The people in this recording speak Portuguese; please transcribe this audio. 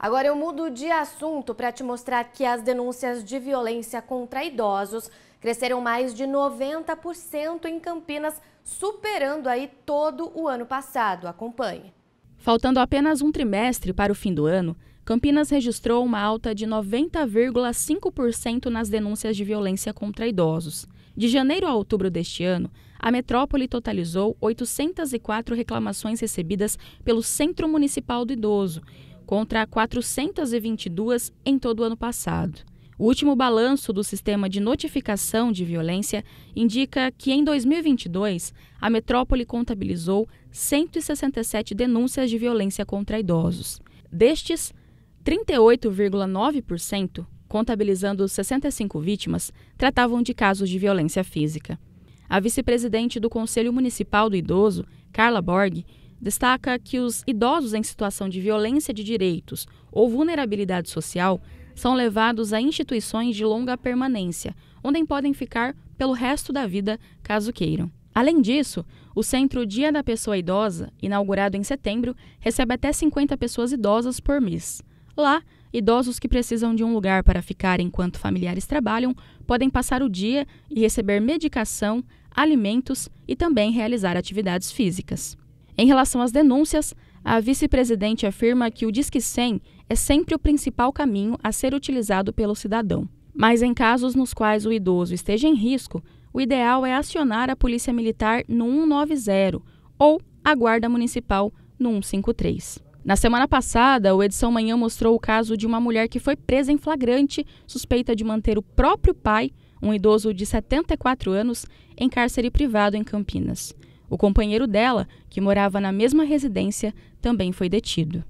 Agora eu mudo de assunto para te mostrar que as denúncias de violência contra idosos cresceram mais de 90% em Campinas, superando aí todo o ano passado. Acompanhe. Faltando apenas um trimestre para o fim do ano, Campinas registrou uma alta de 90,5% nas denúncias de violência contra idosos. De janeiro a outubro deste ano, a metrópole totalizou 804 reclamações recebidas pelo Centro Municipal do Idoso, contra 422 em todo o ano passado. O último balanço do sistema de notificação de violência indica que em 2022 a metrópole contabilizou 167 denúncias de violência contra idosos. Destes, 38,9%, contabilizando 65 vítimas, tratavam de casos de violência física. A vice-presidente do Conselho Municipal do Idoso, Carla Borg, destaca que os idosos em situação de violência de direitos ou vulnerabilidade social são levados a instituições de longa permanência, onde podem ficar pelo resto da vida, caso queiram. Além disso, o Centro Dia da Pessoa Idosa, inaugurado em setembro, recebe até 50 pessoas idosas por mês. Lá, idosos que precisam de um lugar para ficar enquanto familiares trabalham podem passar o dia e receber medicação, alimentos e também realizar atividades físicas. Em relação às denúncias, a vice-presidente afirma que o Disque 100 é sempre o principal caminho a ser utilizado pelo cidadão. Mas em casos nos quais o idoso esteja em risco, o ideal é acionar a Polícia Militar no 190 ou a Guarda Municipal no 153. Na semana passada, o Edição Manhã mostrou o caso de uma mulher que foi presa em flagrante, suspeita de manter o próprio pai, um idoso de 74 anos, em cárcere privado em Campinas. O companheiro dela, que morava na mesma residência, também foi detido.